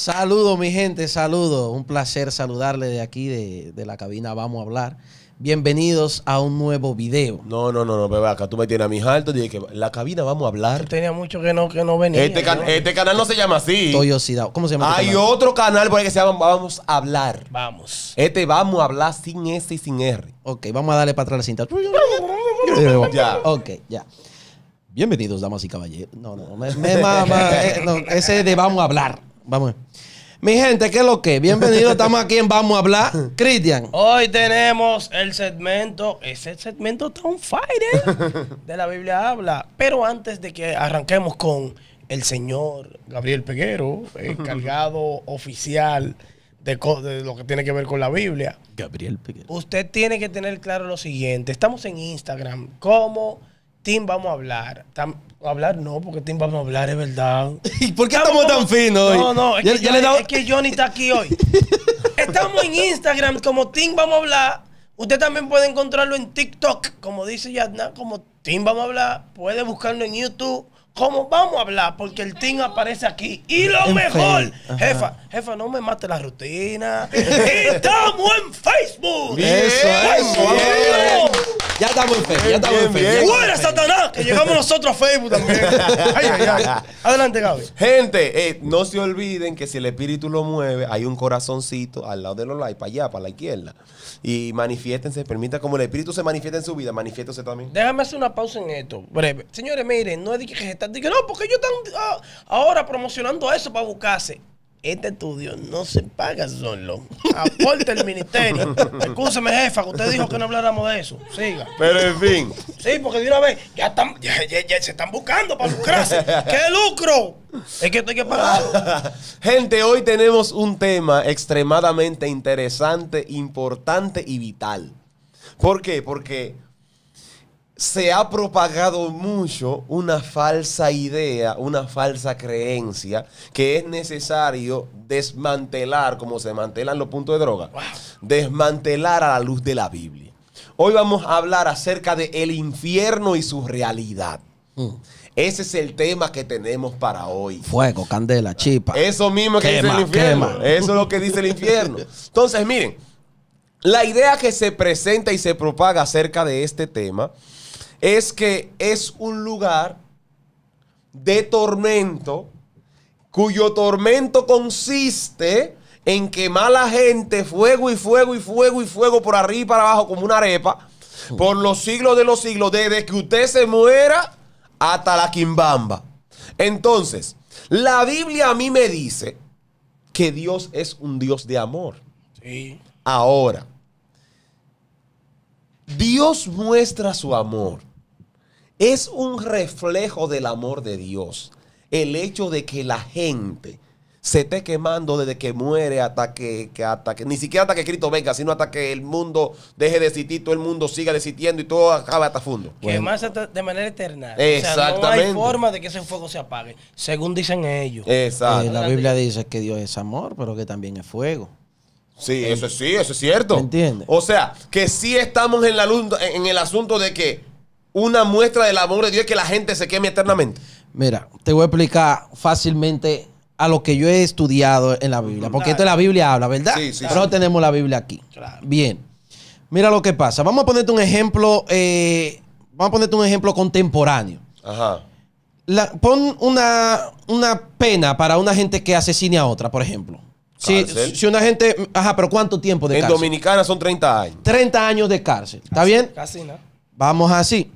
Saludos, mi gente, saludos. Un placer saludarle de aquí, de, la cabina Vamos a Hablar. Bienvenidos a un nuevo video. No, no, no, no, bebé, acá tú me tienes a mis altos. Dije que la cabina Vamos a Hablar. Yo tenía mucho que no, que venía. Este, este, canal no se llama así. Toyosidad. ¿Cómo se llama? Este Hay otro canal por ahí que se llama Vamos a Hablar. Vamos. Este Vamos a Hablar sin S y sin R. Ok, vamos a darle para atrás la cinta. ya. Ok, ya. Bienvenidos, damas y caballeros. No, no, me, me eh, no, ese de Vamos a Hablar. Vamos. Mi gente, ¿qué es lo que? Bienvenido, estamos aquí en Vamos a hablar. Cristian. Hoy tenemos el segmento, ese segmento está fire, de la Biblia habla. Pero antes de que arranquemos con el señor Gabriel Peguero, encargado oficial de, de, lo que tiene que ver con la Biblia. Gabriel Peguero. Usted tiene que tener claro lo siguiente. Estamos en Instagram como Tim vamos a hablar. hablar no, porque Tim vamos a hablar, es verdad. ¿Y por qué estamos, tan finos hoy? No, no, es, que, Johnny, está aquí hoy. estamos en Instagram como Tim vamos a hablar. Usted también puede encontrarlo en TikTok, como dice Yadna, como Tim vamos a hablar. Puede buscarlo en YouTube. Como vamos a hablar, porque el team aparece aquí. Y lo mejor, jefa, jefa, no me mate la rutina. Estamos en Facebook. Ya estamos en Facebook. Ya estamos en feo ¡Fuera, Satanás! Que llegamos nosotros a Facebook también. Ay, ay, ay. Adelante, Gaby. Gente, eh, no se olviden que si el espíritu lo mueve, hay un corazoncito al lado de los likes, para allá, para la izquierda. Y manifiéstense, permita como el espíritu se manifiesta en su vida, manifiéstose también. Déjame hacer una pausa en esto, breve. Señores, miren, no es de que se están diciendo, no, porque ellos están ah, ahora promocionando eso para buscarse este estudio no se paga solo. Aporta el ministerio. Escúcheme, jefa, que usted dijo que no habláramos de eso. Siga. Pero en fin. Sí, porque de una vez ya, ya se están buscando para lucrarse. ¡Qué lucro! Es que esto hay que pagar. Gente, hoy tenemos un tema extremadamente interesante, importante y vital. ¿Por qué? Porque se ha propagado mucho una falsa idea, una falsa creencia que es necesario desmantelar como se mantelan los puntos de droga. Desmantelar a la luz de la Biblia. Hoy vamos a hablar acerca de el infierno y su realidad. Mm. Ese es el tema que tenemos para hoy. Fuego, candela, chipa. Eso mismo que dice el infierno. Eso es lo que dice el infierno. Entonces, miren, la idea que se presenta y se propaga acerca de este tema es que es un lugar de tormento cuyo tormento consiste en quemar a la gente fuego y fuego y fuego y fuego por arriba y para abajo como una arepa por los siglos de los siglos, desde que usted se muera hasta la quimbamba. Entonces, la Biblia a mí me dice que Dios es un Dios de amor. Sí. Ahora, Dios muestra su amor es un reflejo del amor de Dios. El hecho de que la gente se esté quemando desde que muere hasta que, ni siquiera hasta que Cristo venga, sino hasta que el mundo deje de existir, todo el mundo siga desistiendo y todo acaba hasta fondo. Quemarse de manera eterna. Exactamente. no hay forma de que ese fuego se apague, según dicen ellos. Exacto. Eh, la Biblia dice que Dios es amor, pero que también es fuego. Sí, eso sí, eso es cierto. ¿Me entiendes? O sea, que si estamos en la en el asunto de que una muestra del amor de Dios es que la gente se queme eternamente? Mira, te voy a explicar fácilmente a lo que yo he estudiado en la Biblia. Porque esto es la Biblia habla, ¿verdad? Sí, sí, Pero tenemos la Biblia aquí. Bien. Mira lo que pasa. Vamos a ponerte un ejemplo. Eh, vamos a ponerte un ejemplo contemporáneo. Ajá. pon una, una pena para una gente que asesine a otra, por ejemplo. Si, si, una gente. Ajá, pero ¿cuánto tiempo de cárcel? En Dominicana son 30 años. 30 años de cárcel. ¿Está bien? Casi, ¿no? Vamos así.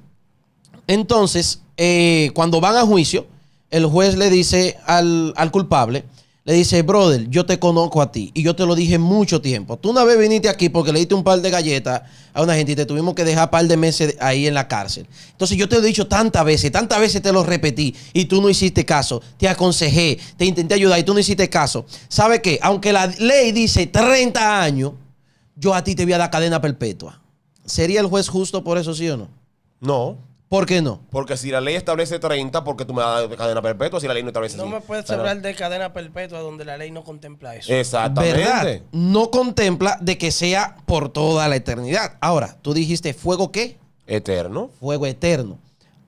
Entonces, eh, cuando van a juicio, el juez le dice al, culpable, le dice, brother, yo te conozco a ti y yo te lo dije mucho tiempo. Tú una vez viniste aquí porque le diste un par de galletas a una gente y te tuvimos que dejar un par de meses ahí en la cárcel. Entonces yo te lo he dicho tantas veces, tantas veces te lo repetí y tú no hiciste caso. Te aconsejé, te intenté ayudar y tú no hiciste caso. ¿Sabe qué? Aunque la ley dice 30 años, yo a ti te voy a dar cadena perpetua. ¿Sería el juez justo por eso, sí o no? No. ¿Por qué no? Porque si la ley establece 30, porque tú me das cadena perpetua si la ley no establece No me puedes hablar de cadena perpetua donde la ley no contempla eso. Exactamente. No contempla de que sea por toda la eternidad. Ahora, tú dijiste fuego qué? Eterno. Fuego eterno.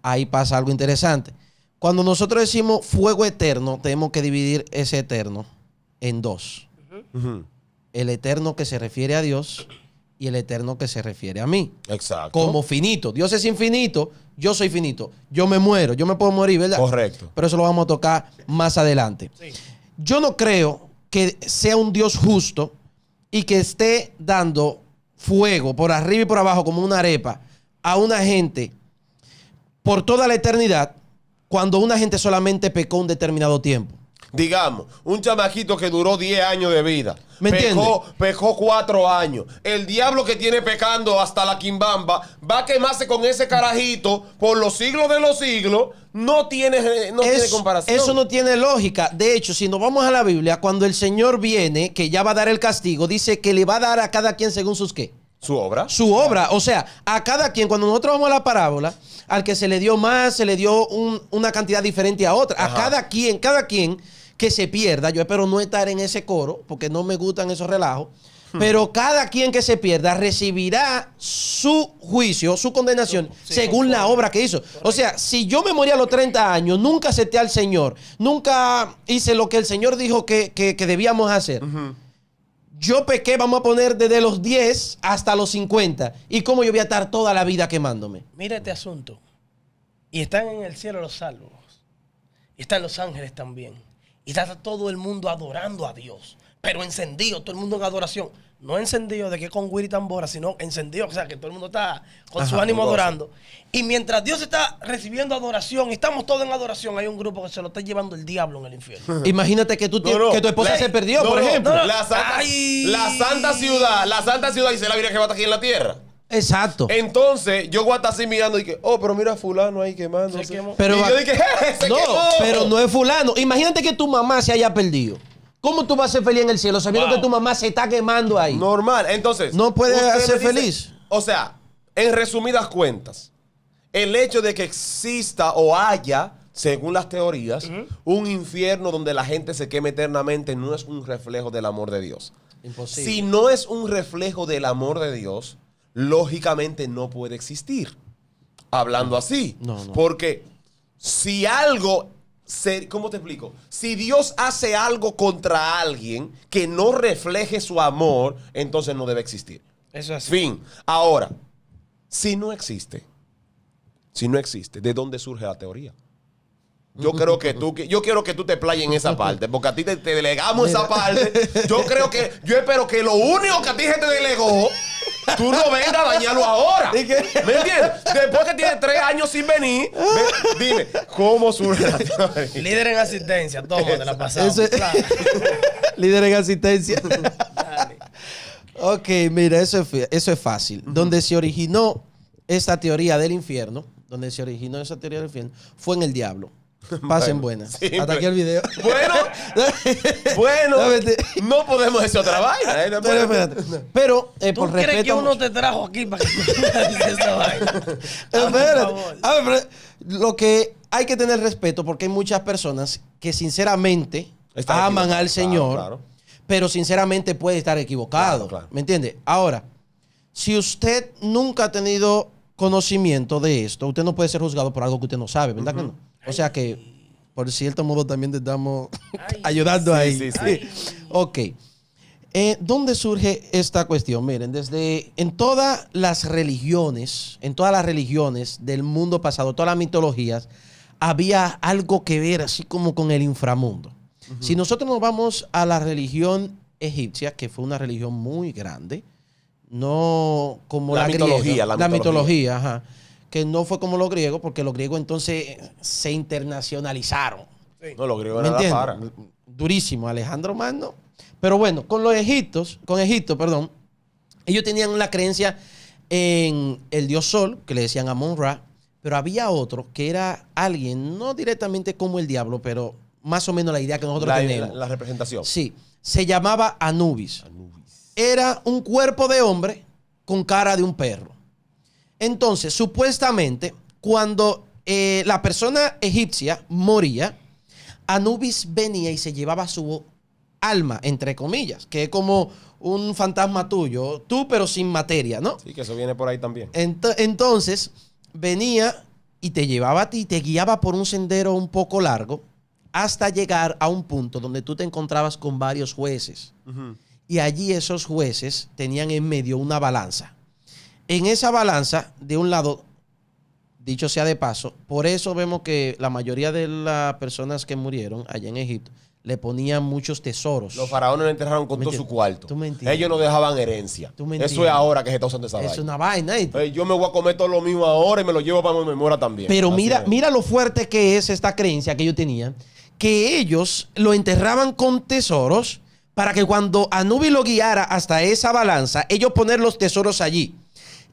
Ahí pasa algo interesante. Cuando nosotros decimos fuego eterno, tenemos que dividir ese eterno en dos. El eterno que se refiere a Dios y el eterno que se refiere a mí. Exacto. Como finito. Dios es infinito, yo soy finito, yo me muero, yo me puedo morir, ¿verdad? Correcto. Pero eso lo vamos a tocar más adelante. Yo no creo que sea un Dios justo y que esté dando fuego por arriba y por abajo como una arepa a una gente por toda la eternidad cuando una gente solamente pecó un determinado tiempo. Digamos, un chamajito que duró 10 años de vida. ¿Me pecó, pecó 4 años. El diablo que tiene pecando hasta la quimbamba va a quemarse con ese carajito por los siglos de los siglos. No, tiene, tiene comparación. Eso no tiene lógica. De hecho, si nos vamos a la Biblia, cuando el Señor viene, que ya va a dar el castigo, dice que le va a dar a cada quien según sus qué. Su obra. Su obra. O sea, a cada quien, cuando nosotros vamos a la parábola, al que se le dio más, se le dio una cantidad diferente a otra. A cada quien, cada quien que se pierda, yo espero no estar en ese coro, porque no me gustan esos relajos, hmm. pero cada quien que se pierda recibirá su juicio, su condenación, según la obra que hizo. O sea, si yo me moría a los 30 años, nunca acepté al Señor, nunca hice lo que el Señor dijo que, que, debíamos hacer yo pequé, vamos a poner desde los 10 hasta los 50. ¿Y cómo yo voy a estar toda la vida quemándome? Mira este asunto. Y están en el cielo los salvos. Y están los ángeles también. Y está todo el mundo adorando a Dios. Pero encendido, todo el mundo en adoración no encendido de que con Willy Tambora, sino encendido, o sea, que todo el mundo está con su ánimo adorando. Y mientras Dios está recibiendo adoración, y estamos todos en adoración, hay un grupo que se lo está llevando el diablo en el infierno. Imagínate que, tú que tu esposa se perdió, por ejemplo. La santa, ciudad, la santa ciudad, dice la vida que va a aquí en la tierra. Exacto. Entonces, yo voy así mirando y que, oh, pero mira a fulano ahí quemando. Pero yo dije, no, pero no es fulano. Imagínate que tu mamá se haya perdido. ¿Cómo tú vas a ser feliz en el cielo sabiendo que tu mamá se está quemando ahí? Normal, entonces. No puede ser feliz. O sea, en resumidas cuentas, el hecho de que exista o haya, según las teorías, un infierno donde la gente se queme eternamente no es un reflejo del amor de Dios. Imposible. Si no es un reflejo del amor de Dios, lógicamente no puede existir. Hablando así. Porque si algo ¿Cómo te explico? Si Dios hace algo contra alguien que no refleje su amor, entonces no debe existir. Eso es Fin. Ahora, si no existe, si no existe, ¿de dónde surge la teoría? Yo creo que tú, yo quiero que tú te playes en esa parte, porque a ti te, delegamos esa parte. Yo creo que, yo espero que lo único que a ti se te delegó Tú no vengas a dañarlo ahora. ¿Me entiendes? Después que tiene tres años sin venir, dime, ¿cómo surge. Líder en asistencia, todo te la pasamos. Líder en asistencia. Ok, mira, eso es, fácil. Donde se originó esta teoría del infierno, donde se originó esa teoría del infierno, fue en el diablo. Pasen buenas. Hasta pues. aquí el video. Bueno, bueno, no podemos hacer otra vaina. ¿eh? pero, eh, crees que uno te trajo aquí para que esa vaina? A ver, lo que hay que tener respeto porque hay muchas personas que sinceramente aman al Señor, pero sinceramente puede estar equivocado. ¿Me entiende? Ahora, si usted nunca ha tenido conocimiento de esto, usted no puede ser juzgado por algo que usted no sabe, ¿verdad que no? O sea que, por cierto modo, también te estamos ayudando ahí. Sí, sí. ok. Eh, ¿Dónde surge esta cuestión? Miren, desde en todas las religiones, en todas las religiones del mundo pasado, todas las mitologías, había algo que ver así como con el inframundo. Si nosotros nos vamos a la religión egipcia, que fue una religión muy grande, no como la, la mitología, la, mitología ajá que no fue como los griegos, porque los griegos entonces eh, se internacionalizaron. No, los griegos eran la para. Durísimo, Alejandro Magno. Pero bueno, con los egiptos, con Egipto, perdón, ellos tenían la creencia en el dios Sol, que le decían Amon Ra, pero había otro que era alguien, no directamente como el diablo, pero más o menos la idea que nosotros tenemos. La, representación. Sí, se llamaba Anubis. Era un cuerpo de hombre con cara de un perro. Entonces, supuestamente, cuando eh, la persona egipcia moría, Anubis venía y se llevaba su alma, entre comillas, que es como un fantasma tuyo, tú pero sin materia, ¿no? Sí, que eso viene por ahí también. entonces, venía y te llevaba a ti, te guiaba por un sendero un poco largo hasta llegar a un punto donde tú te encontrabas con varios jueces. Y allí esos jueces tenían en medio una balanza. En esa balanza, de un lado, dicho sea de paso, por eso vemos que la mayoría de las personas que murieron allá en Egipto le ponían muchos tesoros. Los faraones lo enterraron con todo su cuarto. Ellos no dejaban herencia. Eso es ahora que se está usando esa vaina. Es una vaina. ¿eh? Pues yo me voy a comer todo lo mismo ahora y me lo llevo para mi memoria también. Pero mira, mira lo fuerte que es esta creencia que yo tenía, que ellos lo enterraban con tesoros para que cuando Anubi lo guiara hasta esa balanza, ellos poner los tesoros allí.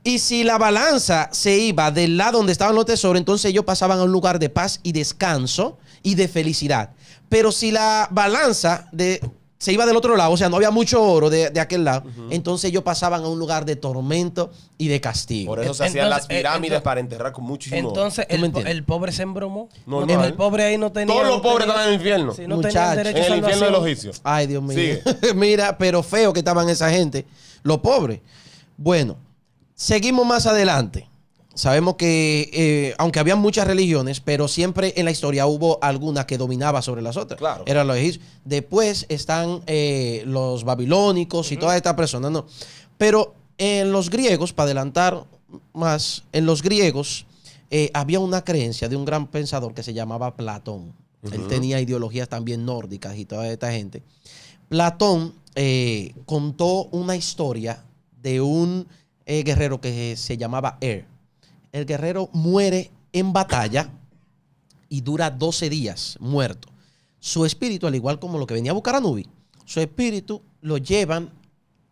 Y si la balanza se iba del lado donde estaban los tesoros, entonces ellos pasaban a un lugar de paz y descanso y de felicidad. Pero si la balanza de, se iba del otro lado, o sea, no había mucho oro de, aquel lado, entonces ellos pasaban a un lugar de tormento y de castigo. Por eso se hacían las eh, pirámides para enterrar con muchísimo Entonces, el, pobre se embromó. No, el pobre ahí no tenía. Todos los pobres estaban en el infierno. en el infierno de los juicios. Ay, Dios mío. Mira, pero feo que estaban esa gente, los pobres. Bueno. Seguimos más adelante. Sabemos que, eh, aunque había muchas religiones, pero siempre en la historia hubo alguna que dominaba sobre las otras. Claro. Eran los egipcios. Después están eh, los babilónicos y toda todas estas personas, ¿no? Pero en los griegos, para adelantar más, en los griegos eh, había una creencia de un gran pensador que se llamaba Platón. Él tenía ideologías también nórdicas y toda esta gente. Platón contó una historia de un el guerrero que se llamaba Air. El guerrero muere en batalla y dura 12 días muerto. Su espíritu, al igual como lo que venía a buscar a Nubi, su espíritu lo llevan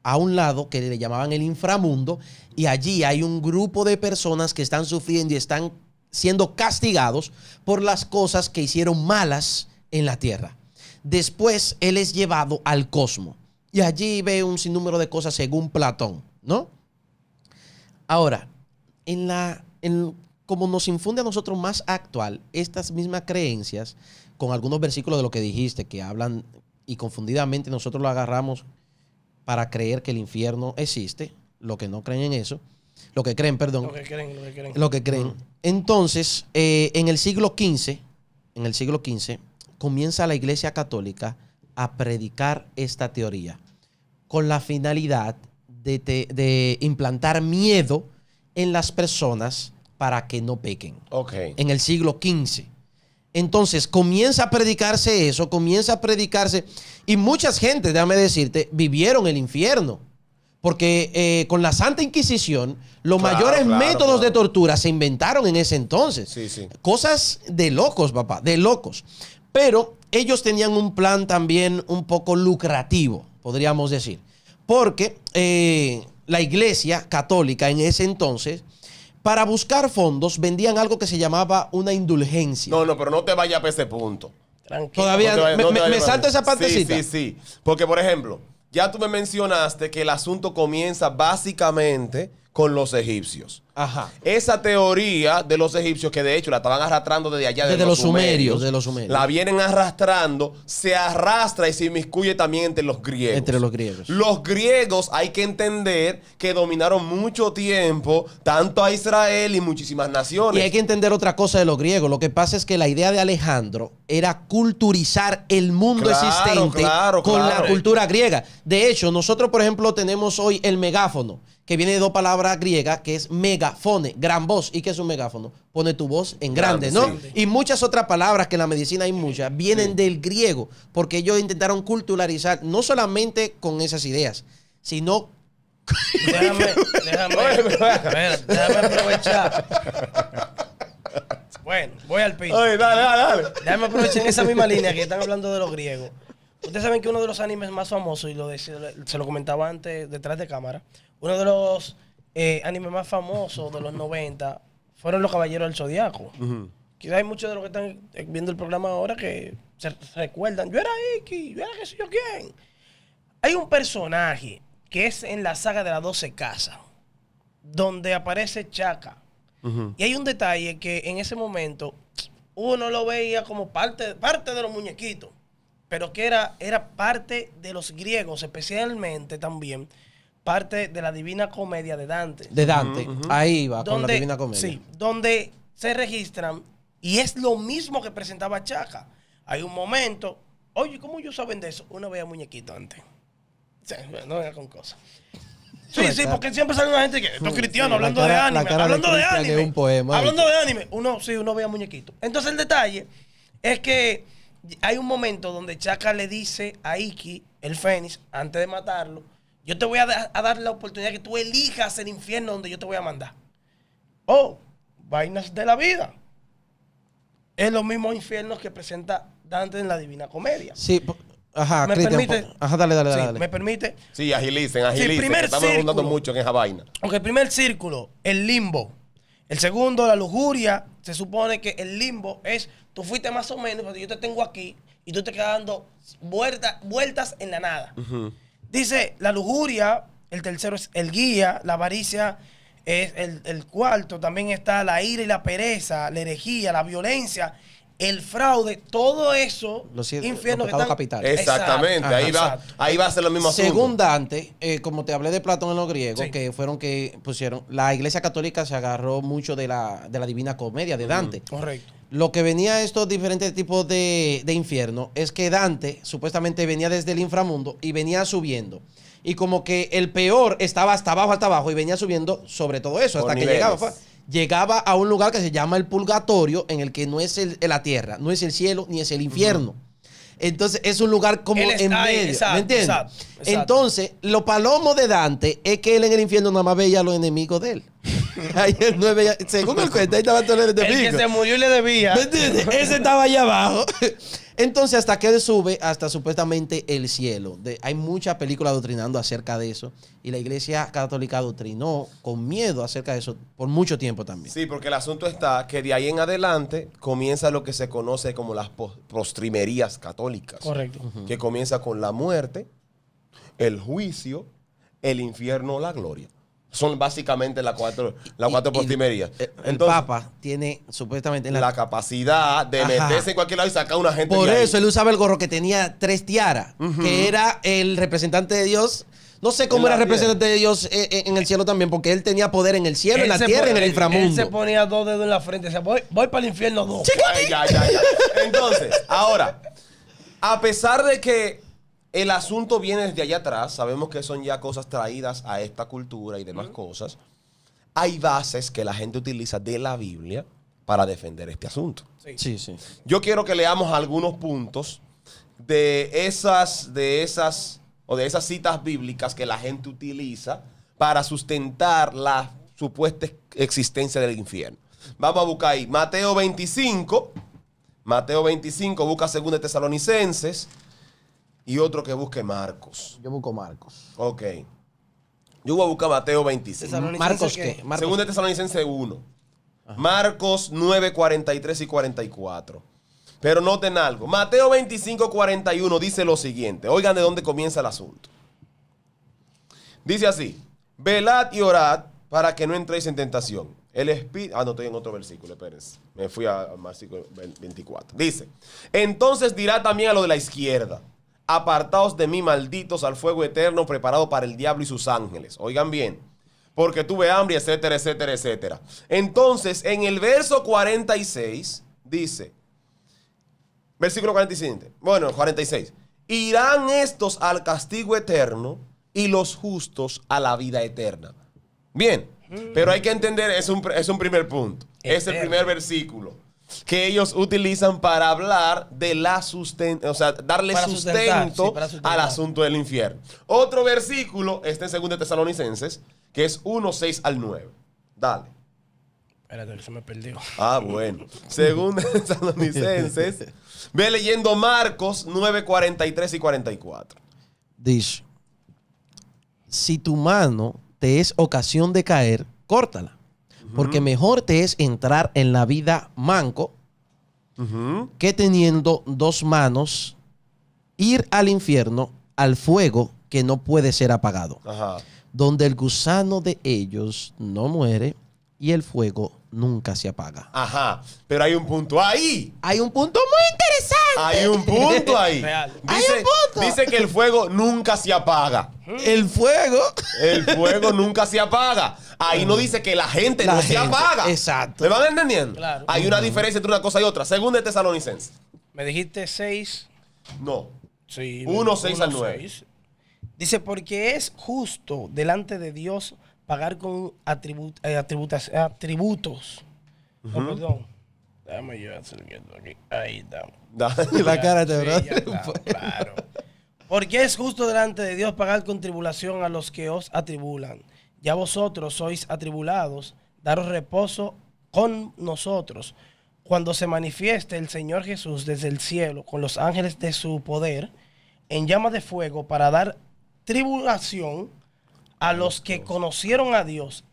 a un lado que le llamaban el inframundo y allí hay un grupo de personas que están sufriendo y están siendo castigados por las cosas que hicieron malas en la tierra. Después él es llevado al cosmos y allí ve un sinnúmero de cosas según Platón, ¿no? Ahora, en la, como nos infunde a nosotros más actual estas mismas creencias, con algunos versículos de lo que dijiste, que hablan y confundidamente nosotros lo agarramos para creer que el infierno existe, lo que no creen en eso, lo que creen, perdón. Lo que creen, lo que creen. Entonces, eh, en el siglo XV, en el siglo XV, comienza la Iglesia Católica a predicar esta teoría con la finalidad de, implantar miedo en las personas para que no pequen. En el siglo XV. Entonces comienza a predicarse eso, comienza a predicarse. Y muchas gente, déjame decirte, vivieron el infierno. Porque eh, con la Santa Inquisición, los mayores métodos de tortura se inventaron en ese entonces. Cosas de locos, papá, de locos. Pero ellos tenían un plan también un poco lucrativo, podríamos decir porque eh, la iglesia católica en ese entonces, para buscar fondos, vendían algo que se llamaba una indulgencia. No, no, pero no te vayas a ese punto. Tranquilo. Todavía me, salto esa partecita. Sí, sí, sí. Porque, por ejemplo, ya tú me mencionaste que el asunto comienza básicamente con los egipcios. Ajá. Esa teoría de los egipcios, que de hecho la estaban arrastrando desde allá, desde, los, sumerios, de los sumerios. La vienen arrastrando, se arrastra y se inmiscuye también entre los griegos. Entre los griegos. Los griegos hay que entender que dominaron mucho tiempo tanto a Israel y muchísimas naciones. Y hay que entender otra cosa de los griegos. Lo que pasa es que la idea de Alejandro era culturizar el mundo existente con la cultura griega. De hecho, nosotros, por ejemplo, tenemos hoy el megáfono que viene de dos palabras griegas, que es megafone, gran voz. ¿Y que es un megáfono? Pone tu voz en grande, ¿no? Y muchas otras palabras que en la medicina hay muchas, vienen del griego, porque ellos intentaron culturalizar, no solamente con esas ideas, sino... Déjame, déjame, déjame aprovechar. Bueno, voy al piso. dale, dale, Déjame aprovechar esa misma línea que están hablando de los griegos. Ustedes saben que uno de los animes más famosos, y lo se lo comentaba antes detrás de cámara, uno de los eh, animes más famosos de los 90 fueron los Caballeros del Zodiaco. quizá hay muchos de los que están eh, viendo el programa ahora que se recuerdan. Yo era X, yo era que sé yo quién. Hay un personaje que es en la saga de las 12 casas, donde aparece Chaka. Y hay un detalle que en ese momento uno lo veía como parte, parte de los muñequitos, pero que era, era parte de los griegos, especialmente también parte de la Divina Comedia de Dante. De Dante, ahí va, con la Divina Comedia. Sí, donde se registran, y es lo mismo que presentaba Chaca. Hay un momento, oye, ¿cómo ellos saben de eso? Uno veía a muñequito antes. Sí, no venga con cosas. Sí, sí, porque siempre sale una gente que estos cristiano, hablando de anime, hablando de, de anime, de un poema, hablando de anime. Uno, sí, uno ve muñequito. Entonces el detalle es que hay un momento donde Chaca le dice a Iki, el Fénix, antes de matarlo, yo te voy a, dar la oportunidad que tú elijas el infierno donde yo te voy a mandar. Oh, vainas de la vida. Es los mismos infiernos que presenta Dante en la Divina Comedia. Sí, ajá, ¿Me permite? Ajá, dale, dale, sí, dale. ¿Me permite? Sí, agilicen, agilicen. estamos abundando mucho en esa vaina. el primer círculo, el limbo. El segundo, la lujuria. Se supone que el limbo es, tú fuiste más o menos, yo te tengo aquí y tú te quedas dando vueltas en la nada. Ajá. Dice, la lujuria, el tercero es el guía, la avaricia es el, cuarto, también está la ira y la pereza, la herejía, la violencia el fraude, todo eso, los infiernos Exactamente, ahí, va, ahí va a ser lo mismo asunto. Según Dante, eh, como te hablé de Platón en los griegos, que fueron que pusieron, la iglesia católica se agarró mucho de la, de la divina comedia de Dante. correcto lo que venía a estos diferentes tipos de, infierno es que Dante supuestamente venía desde el inframundo y venía subiendo. Y como que el peor estaba hasta abajo, hasta abajo y venía subiendo sobre todo eso, hasta que llegaba, pues, llegaba a un lugar que se llama el purgatorio, en el que no es la tierra, no es el cielo ni es el infierno. Entonces es un lugar como en medio. entiendes? Entonces, lo palomo de Dante es que él en el infierno nada más veía a los enemigos de él. Ahí el 9, según el estaba de El que se murió y le debía. Ese estaba allá abajo. Entonces, ¿hasta que sube? Hasta supuestamente el cielo. hay muchas películas adoctrinando acerca de eso. Y la iglesia católica adoctrinó con miedo acerca de eso por mucho tiempo también. Sí, porque el asunto está que de ahí en adelante comienza lo que se conoce como las prostrimerías católicas. Correcto. Que comienza con la muerte, el juicio, el infierno, la gloria son básicamente las cuatro, las cuatro postimerías. El, Papa tiene supuestamente la, capacidad de meterse en cualquier lado y sacar a una gente. Por eso él usaba el gorro que tenía tres tiaras, que era el representante de Dios. No sé cómo era representante de Dios eh, eh, en el cielo también, porque él tenía poder en el cielo, en la tierra y en el inframundo. Él se ponía dos dedos en la frente, voy, para el infierno dos. ya, ya, ya. Entonces, ahora, a pesar de que el asunto viene desde allá atrás. Sabemos que son ya cosas traídas a esta cultura y demás cosas. Hay bases que la gente utiliza de la Biblia para defender este asunto. Yo quiero que leamos algunos puntos de esas, de esas, o de esas citas bíblicas que la gente utiliza para sustentar la supuesta existencia del infierno. Vamos a buscar ahí. Mateo 25. Mateo 25, busca 2 Tesalonicenses y otro que busque Marcos. Yo busco Marcos. Ok. Yo voy a buscar Mateo 26. ¿Marcos qué? Según Segunda Tesalonicense 1. Marcos 9, 43 y 44. Pero noten algo. Mateo 25, 41 dice lo siguiente. Oigan de dónde comienza el asunto. Dice así. Velad y orad para que no entréis en tentación. El espíritu... Ah, no, estoy en otro versículo, espérense. Me fui a, 24. Dice, entonces dirá también a lo de la izquierda apartados de mí, malditos, al fuego eterno preparado para el diablo y sus ángeles. Oigan bien, porque tuve hambre, etcétera, etcétera, etcétera. Entonces, en el verso 46 dice, versículo 47, bueno, 46, irán estos al castigo eterno y los justos a la vida eterna. Bien, pero hay que entender, es un, primer punto, es el primer versículo que ellos utilizan para hablar de la sustento, o sea, darle sustento al asunto del infierno. Otro versículo, este en 2 Tesalonicenses, que es 1, 6 al 9. Dale. Espérate, se me perdió. Ah, bueno. Según Tesalonicenses, ve leyendo Marcos 9, 43 y 44. Dice, si tu mano te es ocasión de caer, córtala porque mejor te es entrar en la vida manco que teniendo dos manos ir al infierno, al fuego que no puede ser apagado. Donde el gusano de ellos no muere y el fuego nunca se apaga. Ajá, pero hay un punto ahí. Hay un punto muy interesante. Hay un punto ahí. Dice, hay un punto. Dice que el fuego nunca se apaga. El fuego. El fuego nunca se apaga. Ahí no dice que la gente no se apaga. Exacto. ¿Me van entendiendo? Hay una diferencia entre una cosa y otra. Según de Tesalonicenses. Me dijiste seis. No. Sí. al nueve. Dice, porque es justo delante de Dios pagar con atribut, eh, atributas, atributos. perdón. aquí. Ahí estamos. la cara te verdad. Porque es justo delante de Dios pagar con tribulación a los que os atribulan. Ya vosotros sois atribulados, daros reposo con nosotros. Cuando se manifieste el Señor Jesús desde el cielo con los ángeles de su poder, en llamas de fuego, para dar tribulación a los que conocieron a Dios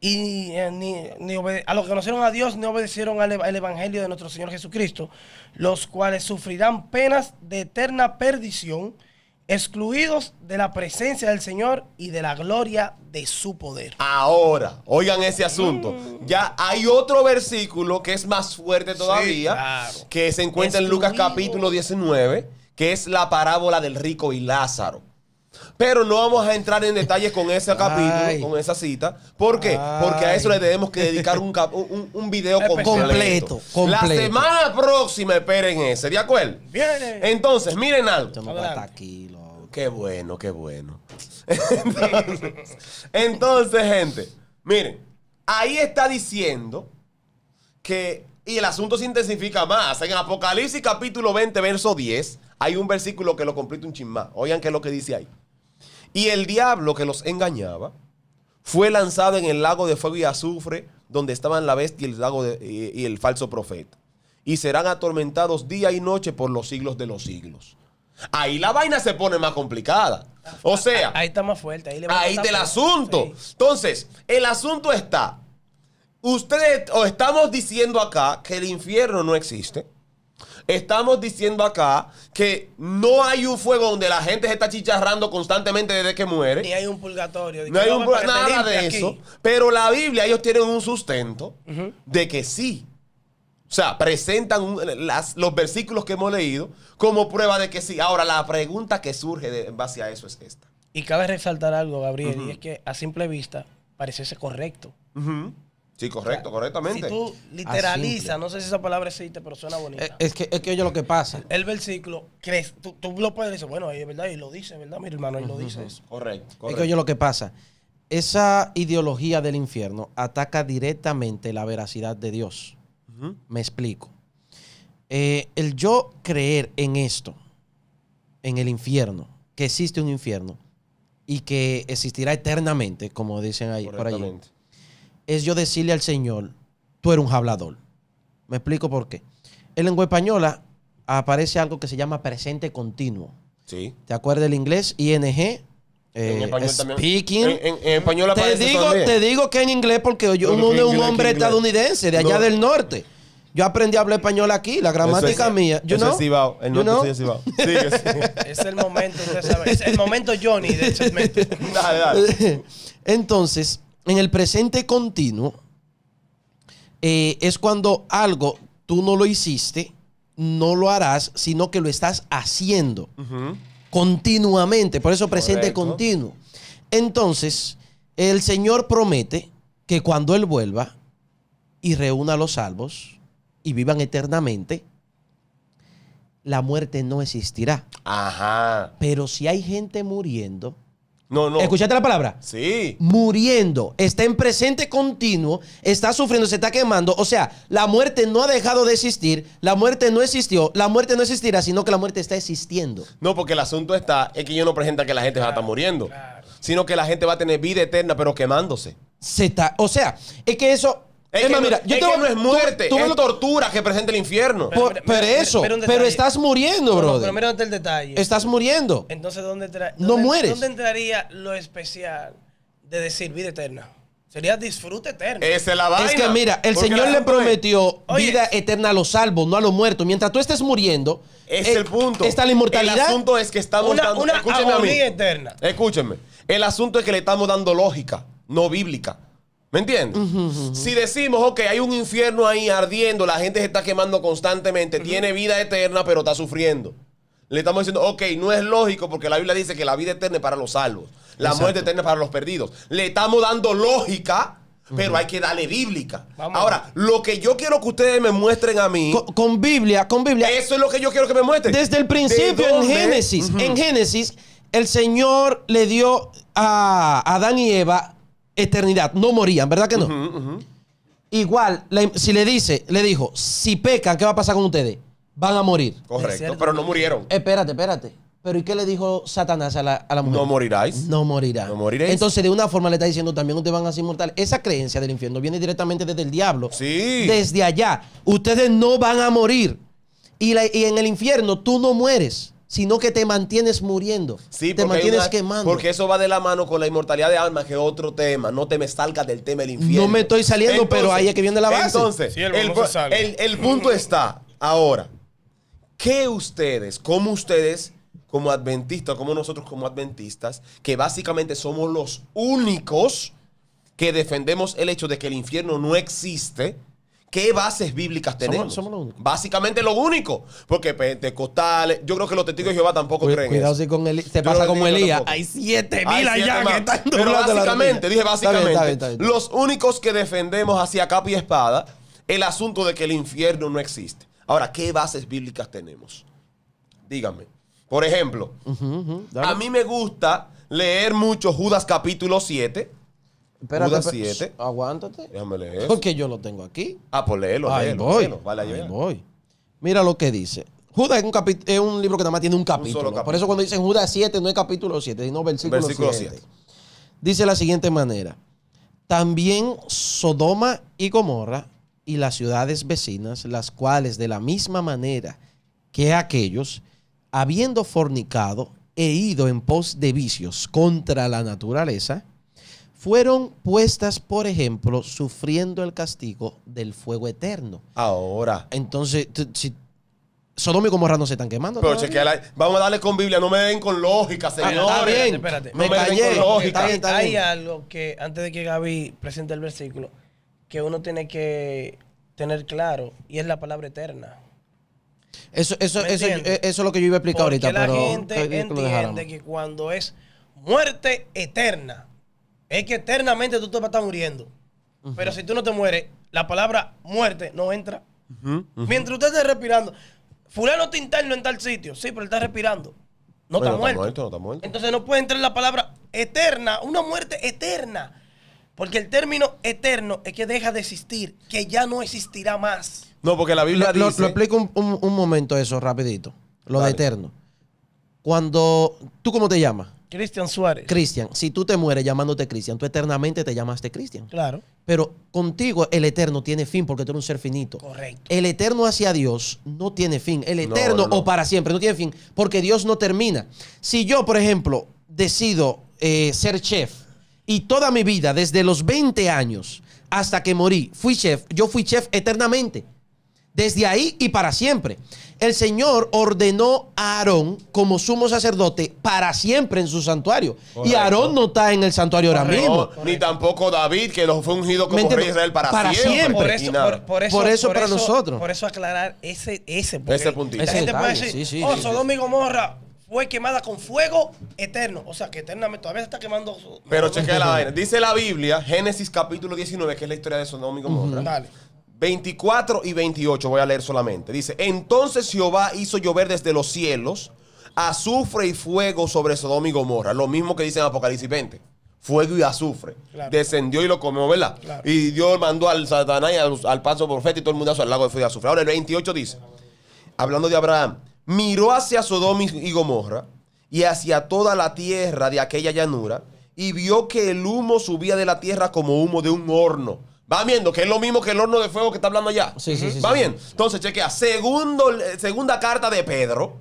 y eh, ni, a los que conocieron a Dios no obedecieron al, Evangelio de nuestro Señor Jesucristo, los cuales sufrirán penas de eterna perdición, excluidos de la presencia del Señor y de la gloria de su poder. Ahora, oigan ese asunto. Mm. Ya hay otro versículo que es más fuerte todavía, que se encuentra en Lucas capítulo 19, que es la parábola del rico y Lázaro. Pero no vamos a entrar en detalles con ese capítulo, con esa cita. ¿Por qué? Porque a eso le debemos que dedicar un, un, un video completo, completo, La semana próxima, esperen ese, ¿de acuerdo? Viene. Entonces, miren algo. Qué bueno, qué bueno. entonces, gente, miren, ahí está diciendo que, y el asunto se intensifica más, en Apocalipsis capítulo 20, verso 10, hay un versículo que lo complete un chismá. Oigan qué es lo que dice ahí. Y el diablo que los engañaba fue lanzado en el lago de fuego y azufre, donde estaban la bestia y el, lago y, el falso profeta. Y serán atormentados día y noche por los siglos de los siglos. Ahí la vaina se pone más complicada. O sea, ahí está más fuerte. Ahí, le va ahí del asunto. Entonces, el asunto está. Ustedes o estamos diciendo acá que el infierno no existe. Estamos diciendo acá que no hay un fuego donde la gente se está chicharrando constantemente desde que muere. Y hay un purgatorio. No hay nada de eso. Pero la Biblia, ellos tienen un sustento de que sí. O sea, presentan las, los versículos que hemos leído como prueba de que sí. Ahora, la pregunta que surge en base a eso es esta. Y cabe resaltar algo, Gabriel, y es que a simple vista parece ser correcto. Sí, correcto, correctamente. Si tú literalizas, no sé si esa palabra existe, pero suena bonita. Eh, es, que, es que oye lo que pasa. El versículo, crees, tú, lo puedes decir, bueno, ahí es verdad, y lo dice, ¿verdad, mi hermano? Y lo dice Correcto, correcto. Es que oye lo que pasa. Esa ideología del infierno ataca directamente la veracidad de Dios. Me explico. Eh, el yo creer en esto, en el infierno, que existe un infierno y que existirá eternamente, como dicen ahí por allí es yo decirle al Señor, tú eres un hablador. Me explico por qué. En lengua española aparece algo que se llama presente continuo. Sí. ¿Te acuerdas del inglés? ING, eh, en español también. en, español te digo, te digo que en inglés porque yo, uno un hombre estadounidense de allá del norte. Yo aprendí a hablar español aquí, la gramática mía. Yo no. Es el Sí, es el momento, usted sabe. Es el momento Johnny de segmento. Entonces, en el presente continuo eh, es cuando algo tú no lo hiciste, no lo harás, sino que lo estás haciendo continuamente. Por eso presente continuo. Entonces, el Señor promete que cuando Él vuelva y reúna a los salvos y vivan eternamente, la muerte no existirá. Pero si hay gente muriendo, no, no. ¿Escuchaste la palabra? Sí. Muriendo. Está en presente continuo. Está sufriendo, se está quemando. O sea, la muerte no ha dejado de existir. La muerte no existió. La muerte no existirá, sino que la muerte está existiendo. No, porque el asunto está, es que yo no presenta que la gente va a estar muriendo. Sino que la gente va a tener vida eterna, pero quemándose. Se está, o sea, es que eso Emma, mira, yo tengo, que no es muerte, tú, es tortura que presenta el infierno. Pero, eso, pero, estás muriendo, brother. Pero mira el detalle. Estás muriendo. Entonces, ¿dónde, no entraría lo especial de decir vida eterna? Sería disfrute eterno. Esa es la vaina. Es que mira, el Señor le prometió vida eterna a los salvos, no a los muertos. Mientras tú estés muriendo, es eh, el punto. Está la inmortalidad. El asunto es que estamos dando una eterna. Escúchenme. El asunto es que le estamos dando lógica, no bíblica. ¿Me entiendes? Si decimos, ok, hay un infierno ahí ardiendo, la gente se está quemando constantemente, tiene vida eterna, pero está sufriendo. Le estamos diciendo, ok, no es lógico porque la Biblia dice que la vida eterna es para los salvos, la muerte eterna es para los perdidos. Le estamos dando lógica, pero hay que darle bíblica. Ahora, lo que yo quiero que ustedes me muestren a mí. Con, Biblia, con Biblia. Eso es lo que yo quiero que me muestren. Desde el principio, en Génesis, en Génesis, el Señor le dio a Adán y Eva eternidad. No morían, ¿verdad que no? Igual, si le dice, le dijo, si pecan, ¿qué va a pasar con ustedes? Van a morir. Correcto, pero no murieron. Espérate, espérate. Pero ¿y qué le dijo Satanás a la, a mujer? No moriráis. No morirá. No Entonces, de una forma le está diciendo también ustedes van a ser inmortales. Esa creencia del infierno viene directamente desde el diablo. Sí. Desde allá. Ustedes no van a morir. Y, y en el infierno tú no mueres sino que te mantienes muriendo. Sí, te mantienes quemando. Porque eso va de la mano con la inmortalidad de alma, que es otro tema. No te me salgas del tema del infierno. No me estoy saliendo, pero ahí es que viene la base. Entonces, el, punto está ahora. ¿Qué ustedes, como ustedes, como adventistas, como nosotros como adventistas, que básicamente somos los únicos que defendemos el hecho de que el infierno no existe? ¿Qué bases bíblicas tenemos? Básicamente lo único. Porque pentecostales, yo creo que los testigos de Jehová tampoco creen. Cuidado si con Te pasa como Elías. Hay siete mil allá que están Pero básicamente, dije básicamente, los únicos que defendemos hacia capa y espada el asunto de que el infierno no existe. Ahora, ¿qué bases bíblicas tenemos? Díganme. Por ejemplo, a mí me gusta leer mucho Judas capítulo 7 Espérate, 7. Aguántate. Déjame leer. Porque yo lo tengo aquí. Ah, pues léelo, Ahí voy. Mira lo que dice. Judas es un, un libro que nada más tiene un capítulo. Por eso cuando dicen Judas 7 no es capítulo 7, sino versículo, 7. Dice la siguiente manera. También Sodoma y Gomorra y las ciudades vecinas, las cuales de la misma manera que aquellos, habiendo fornicado e ido en pos de vicios contra la naturaleza, fueron puestas, por ejemplo, sufriendo el castigo del fuego eterno. Ahora. Entonces, si Sodoma y Gomorra no se están quemando. Pero vamos a darle con Biblia, no me den con lógica, ah, Señor. está bien, espérate. me, callé, Hay algo que, antes de que Gaby presente el versículo, que uno tiene que tener claro, y es la palabra eterna. Eso, es lo que yo iba a explicar ahorita. La gente entiende que cuando es muerte eterna, es que eternamente tú te vas a estar muriendo. Pero si tú no te mueres, la palabra muerte no entra. Mientras usted esté respirando, fulano te interno en tal sitio, sí, pero él está respirando. No, está, muerto. Entonces no puede entrar la palabra eterna, una muerte eterna. Porque el término eterno es que deja de existir, que ya no existirá más. No, porque la Biblia lo, dice... Lo, explico un, momento eso rapidito, lo de eterno. Cuando, ¿tú cómo te llamas? Cristian Suárez. Cristian, si tú te mueres llamándote Cristian, tú eternamente te llamaste Cristian. Claro. Pero contigo el eterno tiene fin porque tú eres un ser finito. Correcto. El eterno hacia Dios no tiene fin. El eterno o para siempre no tiene fin porque Dios no termina. Si yo, por ejemplo, decido eh, ser chef y toda mi vida, desde los 20 años hasta que morí, fui chef, yo fui chef eternamente desde ahí y para siempre. El Señor ordenó a Aarón como sumo sacerdote para siempre en su santuario. Y Aarón no está en el santuario ahora mismo. Ni tampoco David, que lo fue ungido como rey de Israel para, siempre. Por, eso, para nosotros. Por eso aclarar ese, ese, ese puntito. Ese gente puede decir, oh, Gomorra fue quemada con fuego eterno. O sea, que eternamente todavía está quemando. Pero chequea la vaina. Dice la Biblia, Génesis capítulo 19, que es la historia de Sodoma y Gomorra. Dale 24 y 28, voy a leer solamente. Dice, entonces Jehová hizo llover desde los cielos azufre y fuego sobre Sodoma y Gomorra. Lo mismo que dice en Apocalipsis 20. Fuego y azufre. Descendió y lo comió, ¿verdad? Y Dios mandó al Satanás al, al paso profeta y todo el mundo al lago de fuego y azufre. Ahora el 28 dice, hablando de Abraham, miró hacia Sodoma y Gomorra y hacia toda la tierra de aquella llanura y vio que el humo subía de la tierra como humo de un horno Va viendo que es lo mismo que el horno de fuego que está hablando allá. Sí, sí, sí. Va bien. Entonces, chequea. segunda carta de Pedro.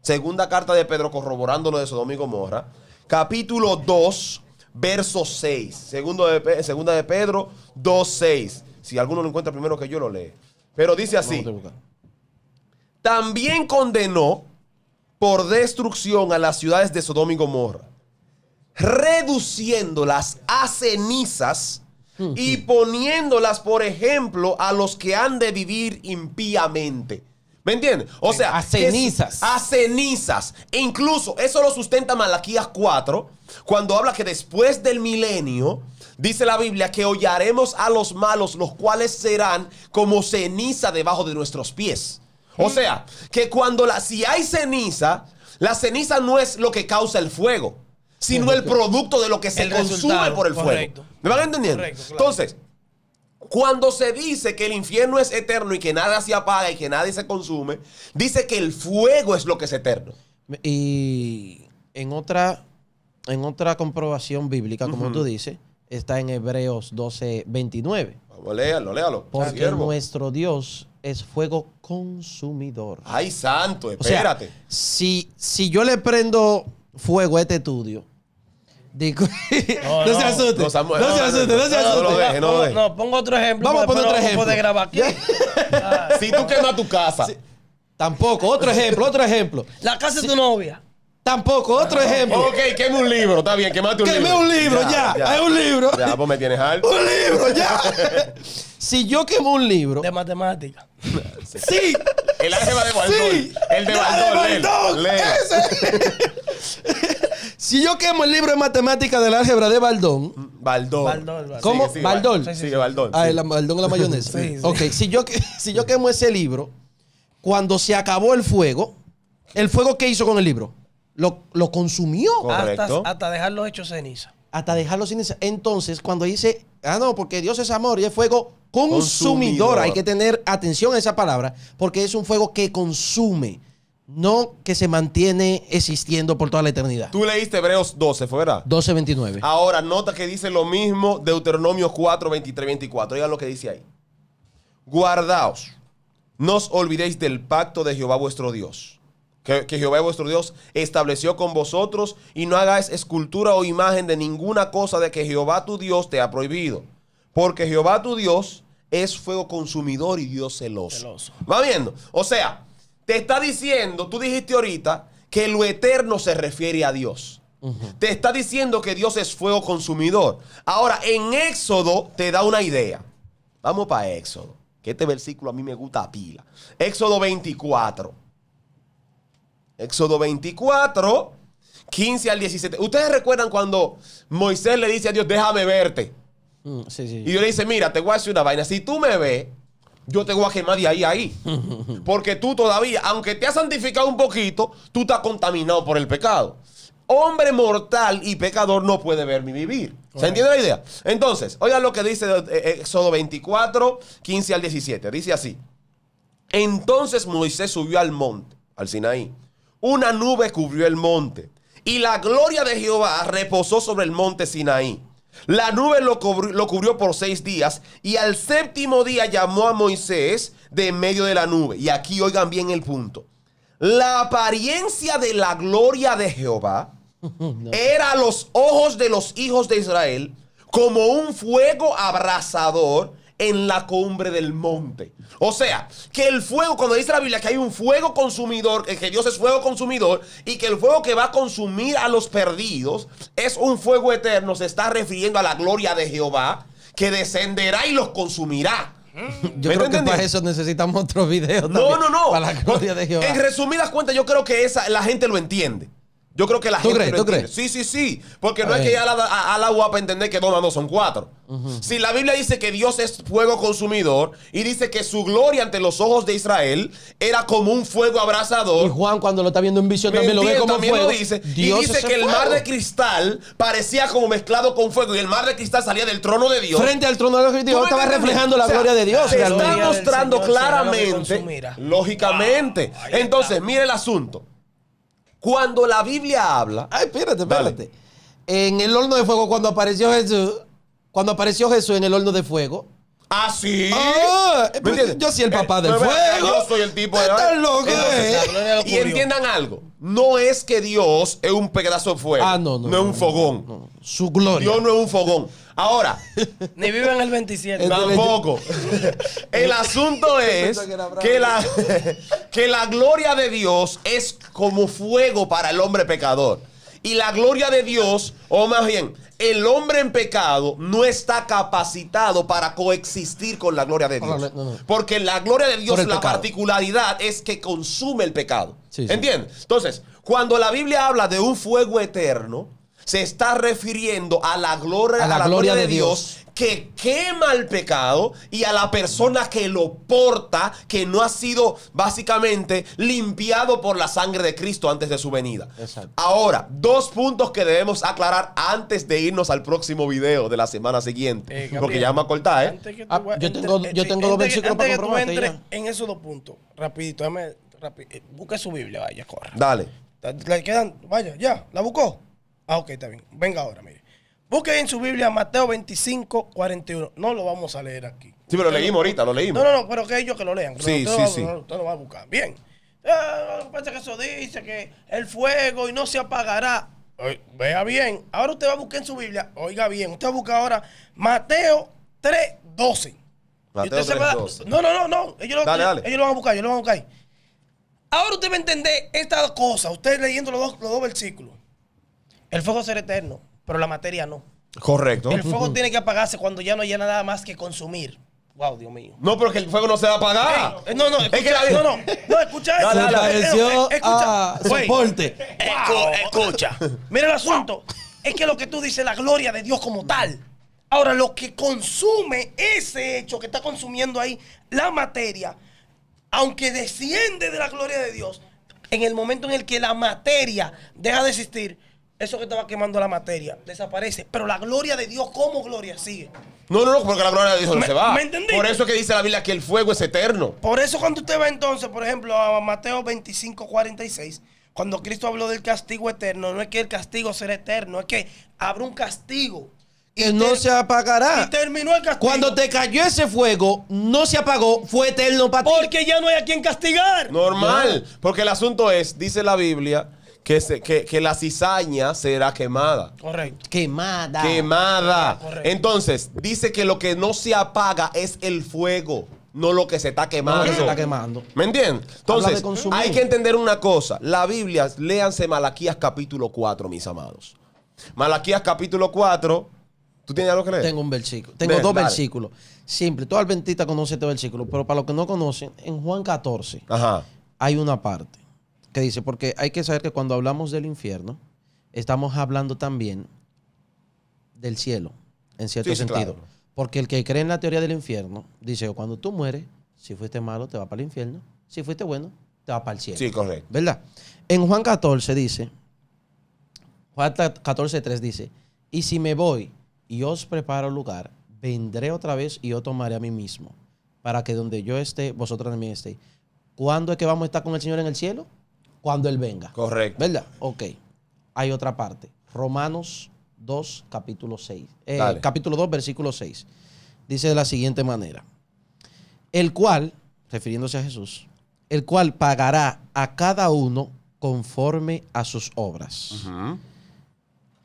Segunda carta de Pedro corroborando lo de Sodoma y Gomorra. Capítulo 2, verso 6. Segundo de, segunda de Pedro 2, 6. Si alguno lo encuentra primero que yo, lo lee. Pero dice así. También condenó por destrucción a las ciudades de Sodoma y Gomorra, reduciéndolas a cenizas y poniéndolas, por ejemplo, a los que han de vivir impíamente. ¿Me entiendes? O sea, a cenizas. a cenizas. E incluso eso lo sustenta Malaquías 4, cuando habla que después del milenio, dice la Biblia, que hollaremos a los malos, los cuales serán como ceniza debajo de nuestros pies. O mm. sea, que cuando la, si hay ceniza, la ceniza no es lo que causa el fuego, sino el producto de lo que se consume por el fuego. ¿Me van entendiendo? Correcto, Entonces, cuando se dice que el infierno es eterno y que nada se apaga y que nadie se consume, dice que el fuego es lo que es eterno. Y en otra, en otra comprobación bíblica, como tú dices, está en Hebreos 12, 29. Vamos, leerlo, léalo. Porque nuestro Dios es fuego consumidor. Ay, santo, espérate. si, si yo le prendo fuego a este estudio, No, no, se asuste. No, se asuste, no, se asuste. No, pongo otro ejemplo. Vamos a poner otro ejemplo. grabar aquí. Si tú quemas tu casa. tampoco, otro ejemplo, otro ejemplo. La casa de tu novia. Tampoco, otro ah, ejemplo. Ok, quema un libro, está bien, quemate un libro. Queme un libro, ya, es Hay un libro. Ya, pues me tienes alto. Un libro, ya. si yo quemo un libro. De matemática. sí. El álgebra de Baldón. El de Baldón. Ese. Si yo quemo el libro de matemáticas del álgebra de Baldón. Baldón. ¿Cómo? Baldón. Sí, Baldón. Ah, Baldón la mayonesa. Ok, si yo, si yo quemo ese libro, cuando se acabó el fuego, ¿el fuego qué hizo con el libro? Lo, lo consumió. Hasta, dejarlo hecho ceniza. Hasta dejarlo ceniza. Entonces, cuando dice, ah, no, porque Dios es amor y es fuego consumidor. Hay que tener atención a esa palabra, porque es un fuego que consume no que se mantiene existiendo por toda la eternidad. Tú leíste Hebreos 12, ¿fue verdad? 12, 29. Ahora, nota que dice lo mismo Deuteronomio 4, 23, 24. Oigan lo que dice ahí. Guardaos, no os olvidéis del pacto de Jehová vuestro Dios, que, Jehová vuestro Dios estableció con vosotros, y no hagáis escultura o imagen de ninguna cosa de que Jehová tu Dios te ha prohibido. Porque Jehová tu Dios es fuego consumidor y Dios celoso. celoso. ¿Va viendo? O sea, te está diciendo, tú dijiste ahorita, que lo eterno se refiere a Dios. Te está diciendo que Dios es fuego consumidor. Ahora, en Éxodo te da una idea. Vamos para Éxodo, que este versículo a mí me gusta a pila. Éxodo 24. Éxodo 24, 15 al 17. Ustedes recuerdan cuando Moisés le dice a Dios, déjame verte. Mm, sí, sí. Y Dios le dice, mira, te voy a hacer una vaina. Si tú me ves, yo te voy a quemar de ahí ahí. Porque tú todavía, aunque te has santificado un poquito, tú estás contaminado por el pecado. Hombre mortal y pecador no puede ver ni vivir. ¿Se entiende la idea? Entonces, oigan lo que dice eh, eh, Éxodo 24, 15 al 17. Dice así. Entonces Moisés subió al monte, al Sinaí. Una nube cubrió el monte. Y la gloria de Jehová reposó sobre el monte Sinaí. La nube lo, cubrió por seis días y al séptimo día llamó a Moisés de medio de la nube. Y aquí oigan bien el punto. La apariencia de la gloria de Jehová era a los ojos de los hijos de Israel como un fuego abrasador en la cumbre del monte. O sea, que el fuego, cuando dice la Biblia que hay un fuego consumidor, eh, que Dios es fuego consumidor, y que el fuego que va a consumir a los perdidos es un fuego eterno, se está refiriendo a la gloria de Jehová, que descenderá y los consumirá. Mm. Yo creo que para eso necesitamos otro video. no, no, no. Para la gloria de Jehová. En resumidas cuentas, yo creo que esa, la gente lo entiende. Yo creo que la gente. ¿Tú crees? Sí, sí, sí. Porque no ah, es que eh. ya al agua para entender que dos dos son cuatro. Si la Biblia dice que Dios es fuego consumidor y dice que su gloria ante los ojos de Israel era como un fuego abrasador. Y Juan, cuando lo está viendo en visión, también lo ve como Lo dice. y dice que el mar de cristal parecía como mezclado con fuego y el mar de cristal salía del trono de Dios. Frente al trono de Dios estaba reflejando la gloria de Dios. Se está mostrando claramente, lógicamente. Entonces, mire el asunto. Cuando la Biblia habla, ay, espérate, espérate. En el horno de fuego, cuando apareció Jesús, cuando apareció Jesús en el horno de fuego, ¿Ah, sí? Ah, yo soy el eh, papá del fuego. Yo soy el tipo de... ¿Estás loco? Eh. Y entiendan algo no es que Dios es un pedazo de fuego. Ah, no, es un fogón. Su gloria. Dios no es un fogón. Ahora. Ni vive en el 27. Tampoco. el asunto es que la, que la gloria de Dios es como fuego para el hombre pecador. Y la gloria de Dios, o más bien, el hombre en pecado no está capacitado para coexistir con la gloria de Dios. Porque la gloria de Dios, la particularidad es que consume el pecado. ¿Entiendes? Entonces, cuando la Biblia habla de un fuego eterno, se está refiriendo a la gloria, a la, gloria, de, Dios, que quema el pecado y a la persona que lo porta, que no ha sido básicamente limpiado por la sangre de Cristo antes de su venida. Ahora, dos puntos que debemos aclarar antes de irnos al próximo video de la semana siguiente, eh, porque ya me cortar, ¿eh? Ah, yo tengo, yo tengo eh, dos versículos para que en esos dos puntos, rapidito, déjame, eh, busca su Biblia, vaya, corre. Dale. quedan, vaya, ya, la buscó. Ah, ok, está bien. Venga ahora, mire. Busque en su Biblia Mateo 25, 41. No lo vamos a leer aquí. Sí, pero lo leímos ahorita, lo leímos. No, no, no, pero que ellos que lo lean. Sí, sí, sí. Usted lo va a buscar. Bien. Ah, parece que eso dice que el fuego y no se apagará. vea bien. Ahora usted va a buscar en su Biblia. Oiga bien. Usted va a buscar ahora Mateo 3, 12. Mateo 3, No, no, no, no. Ellos, dale, lo, ellos lo van a buscar, ellos lo van a buscar. Ahora usted va a entender estas cosas. Usted leyendo los los dos versículos. El fuego será eterno, pero la materia no. Correcto. El fuego tiene que apagarse cuando ya no haya nada más que consumir. Wow, Dios mío. No, pero que el fuego no se va a apagar. Eh, no, no, es que no, no, no, escucha eso. No, no, escucha, eh, Escucha. Mira el asunto. Es que lo que tú dices, la gloria de Dios como tal. Ahora, lo que consume ese hecho que está consumiendo ahí, la materia, aunque desciende de la gloria de Dios, en el momento en el que la materia deja de existir, eso que estaba quemando la materia desaparece, pero la gloria de Dios como gloria sigue. No, no, no, porque la gloria de Dios no se va. ¿Me Por eso que dice la Biblia que el fuego es eterno. Por eso cuando usted va entonces, por ejemplo, a Mateo 25, 46, cuando Cristo habló del castigo eterno, no es que el castigo será eterno, es que habrá un castigo. y no se apagará. Y terminó el castigo. Cuando te cayó ese fuego, no se apagó, fue eterno para ti. Porque ya no hay a quien castigar. Normal, porque el asunto es, dice la Biblia, que, la cizaña será quemada. Correcto. Quemada. Quemada. Correcto. Entonces, dice que lo que no se apaga es el fuego, no lo que se está quemando. No lo que se está quemando. ¿Me entiendes? Entonces, hay que entender una cosa. La Biblia, léanse Malaquías capítulo 4, mis amados. Malaquías capítulo 4. ¿Tú tienes algo que leer? Tengo un versículo. Tengo dos versículos. Simple. Todo adventista conoce este versículo. Pero para los que no conocen, en Juan 14 hay una parte dice, porque hay que saber que cuando hablamos del infierno, estamos hablando también del cielo, en cierto sentido. Porque el que cree en la teoría del infierno dice, cuando tú mueres, si fuiste malo, te va para el infierno. Si fuiste bueno, te va para el cielo. Sí, correcto. ¿Verdad? En Juan 14 dice, Juan 14, 3 dice, y si me voy y os preparo lugar, vendré otra vez y yo tomaré a mí mismo, para que donde yo esté, vosotros también estéis. ¿Cuándo es que vamos a estar con el Señor en el cielo? Cuando Él venga. Correcto. ¿Verdad? Ok. Hay otra parte. Romanos 2, capítulo 6. Eh, capítulo 2, versículo 6. Dice de la siguiente manera. El cual, refiriéndose a Jesús, el cual pagará a cada uno conforme a sus obras.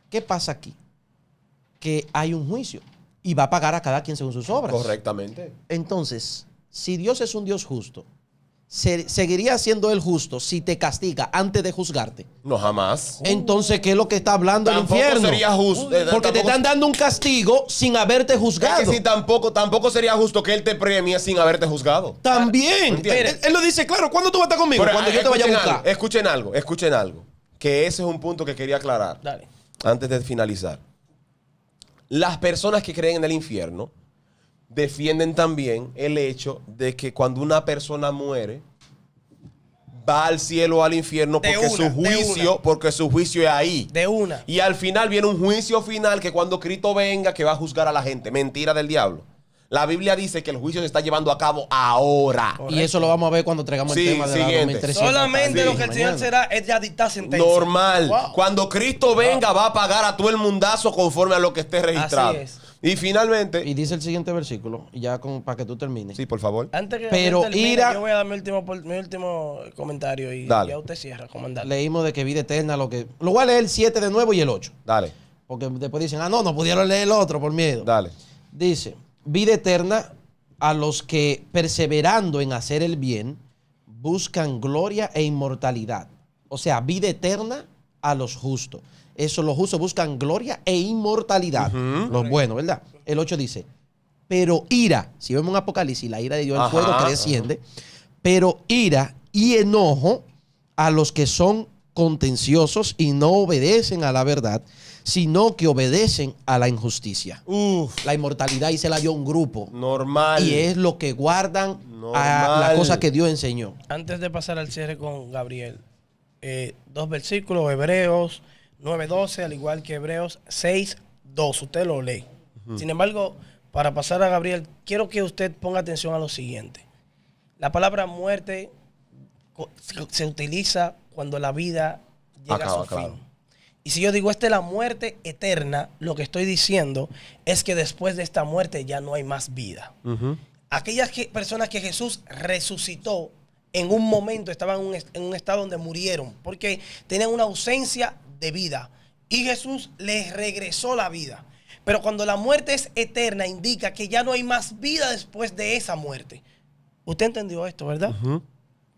¿Qué pasa aquí? Que hay un juicio y va a pagar a cada quien según sus obras. Correctamente. Entonces, si Dios es un Dios justo seguiría siendo el justo si te castiga antes de juzgarte? No, jamás. Entonces, ¿qué es lo que está hablando el infierno? sería justo. Eh, Porque te están dando un castigo sin haberte juzgado. Es que tampoco, tampoco sería justo que él te premie sin haberte juzgado. También. Él, lo dice claro. ¿Cuándo tú vas a estar conmigo? Cuando ah, yo te vaya a buscar. escuchen algo, escuchen algo. Que ese es un punto que quería aclarar. Dale. Antes de finalizar. Las personas que creen en el infierno defienden también el hecho de que cuando una persona muere, va al cielo o al infierno porque su juicio, porque su juicio es ahí. De una. Y al final viene un juicio final que cuando Cristo venga, que va a juzgar a la gente. Mentira del diablo. La Biblia dice que el juicio se está llevando a cabo ahora. Y eso lo vamos a ver cuando entregamos el tema de siguiente. Solamente lo que el Señor será es ya dictar sentencia. Normal. Cuando Cristo venga, va a pagar a todo el mundazo conforme a lo que esté registrado. es. Y finalmente. Y dice el siguiente versículo, ya para que tú termines. Sí, por favor. Antes que Pero ira, yo voy a dar mi último, mi último comentario y ya usted cierra, comandante. Leímos de que vida eterna, lo que. Lo voy a leer el 7 de nuevo y el 8. Dale. Porque después dicen, ah, no, no pudieron leer el otro por miedo. Dale. Dice: vida eterna a los que perseverando en hacer el bien buscan gloria e inmortalidad. O sea, vida eterna a los justos. Eso, los justos buscan gloria e inmortalidad. Lo bueno, ¿verdad? El 8 dice, pero ira, si vemos un Apocalipsis, la ira de Dios, el fuego que pero ira y enojo a los que son contenciosos y no obedecen a la verdad, sino que obedecen a la injusticia. La inmortalidad y se la dio un grupo. Normal. Y es lo que guardan la cosa que Dios enseñó. Antes de pasar al cierre con Gabriel, eh, dos versículos, Hebreos 9.12, al igual que Hebreos 6.2. Usted lo lee. Sin embargo, para pasar a Gabriel, quiero que usted ponga atención a lo siguiente. La palabra muerte se utiliza cuando la vida llega a su fin. Y si yo digo, esta es la muerte eterna, lo que estoy diciendo es que después de esta muerte ya no hay más vida. Aquellas personas que Jesús resucitó en un momento estaban en un, en un, estado donde murieron, porque tenían una ausencia de vida. Y Jesús les regresó la vida. Pero cuando la muerte es eterna, indica que ya no hay más vida después de esa muerte. Usted entendió esto, ¿verdad?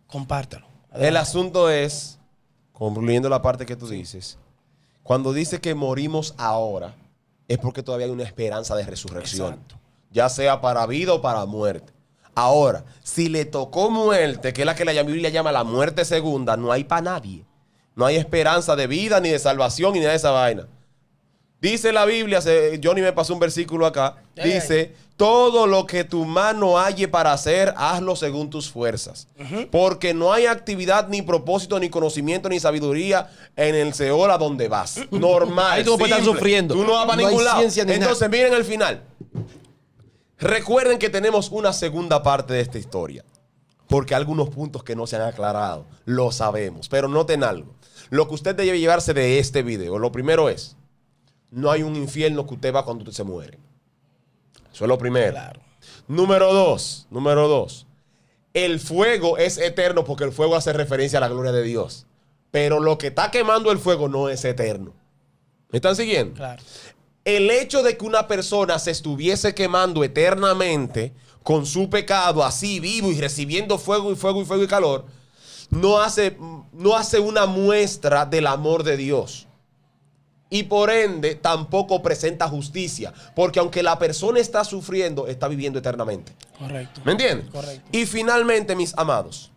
compártelo, Compártalo. El asunto es, concluyendo la parte que tú dices, cuando dice que morimos ahora, es porque todavía hay una esperanza de resurrección. Ya sea para vida o para muerte. Ahora, si le tocó muerte, que es la que la Biblia llama la muerte segunda, no hay para nadie. No hay esperanza de vida, ni de salvación, ni de esa vaina. Dice la Biblia, Johnny me pasó un versículo acá, dice, todo lo que tu mano halle para hacer, hazlo según tus fuerzas. Porque no hay actividad, ni propósito, ni conocimiento, ni sabiduría en el Seol a donde vas. Normal. Ahí tú estar sufriendo. Tú no vas a no ningún lado. Entonces, miren el final. Recuerden que tenemos una segunda parte de esta historia porque algunos puntos que no se han aclarado, lo sabemos. Pero noten algo. Lo que usted debe llevarse de este video, lo primero es, no hay un infierno que usted va cuando usted se muere. Eso es lo primero. Número dos, número dos. El fuego es eterno porque el fuego hace referencia a la gloria de Dios. Pero lo que está quemando el fuego no es eterno. ¿Me están siguiendo? El hecho de que una persona se estuviese quemando eternamente con su pecado así vivo y recibiendo fuego y fuego y fuego y calor, no hace, no hace una muestra del amor de Dios. Y por ende tampoco presenta justicia, porque aunque la persona está sufriendo, está viviendo eternamente. Correcto. ¿Me entiendes? Correcto. Y finalmente, mis amados,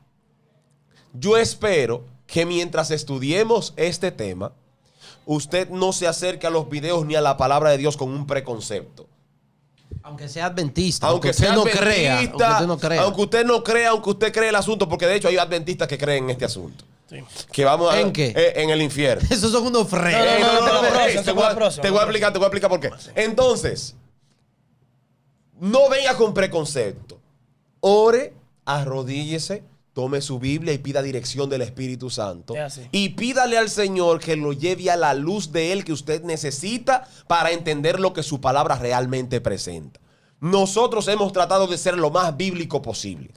yo espero que mientras estudiemos este tema, usted no se acerque a los videos ni a la palabra de Dios con un preconcepto. Aunque sea adventista, aunque, usted, no crea, aunque usted no crea. Aunque usted cree el asunto, porque de hecho hay adventistas que creen en este asunto. Que vamos ¿En qué? Eh, en el infierno. Esos son unos frenos. te voy a explicar, te voy a explicar por qué. Entonces, no venga con preconcepto. Ore, arrodíllese tome su Biblia y pida dirección del Espíritu Santo. Y pídale al Señor que lo lleve a la luz de Él que usted necesita para entender lo que su palabra realmente presenta. Nosotros hemos tratado de ser lo más bíblico posible.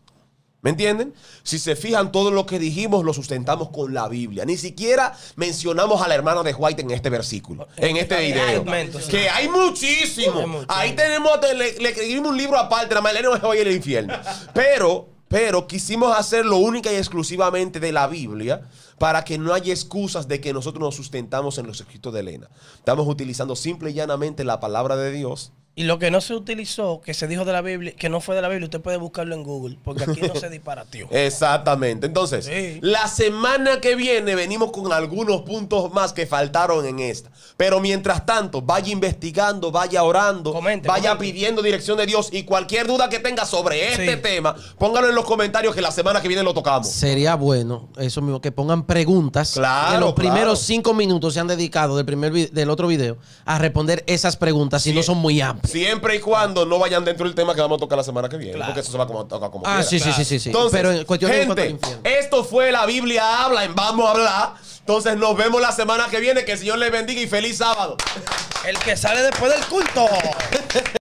¿Me entienden? Si se fijan, todo lo que dijimos lo sustentamos con la Biblia. Ni siquiera mencionamos a la hermana de White en este versículo, eh, en este video. Que hay muchísimo. Ahí tenemos, le, escribimos un libro aparte, la se Hoy el infierno. Pero pero quisimos hacerlo única y exclusivamente de la Biblia para que no haya excusas de que nosotros nos sustentamos en los escritos de Elena. Estamos utilizando simple y llanamente la palabra de Dios y lo que no se utilizó, que se dijo de la Biblia, que no fue de la Biblia, usted puede buscarlo en Google, porque aquí no se tío Exactamente. Entonces, la semana que viene venimos con algunos puntos más que faltaron en esta. Pero mientras tanto, vaya investigando, vaya orando, vaya pidiendo dirección de Dios y cualquier duda que tenga sobre este tema, póngalo en los comentarios que la semana que viene lo tocamos. Sería bueno, eso mismo, que pongan preguntas. Claro. Que los primeros cinco minutos se han dedicado del, primer, del otro video a responder esas preguntas, si no son muy amplias. Siempre y cuando no vayan dentro del tema que vamos a tocar la semana que viene. Porque eso se va a tocar como. Ah, sí, sí, sí, sí. Entonces, gente, esto fue la Biblia habla en Vamos a hablar. Entonces nos vemos la semana que viene. Que el Señor les bendiga y feliz sábado. El que sale después del culto.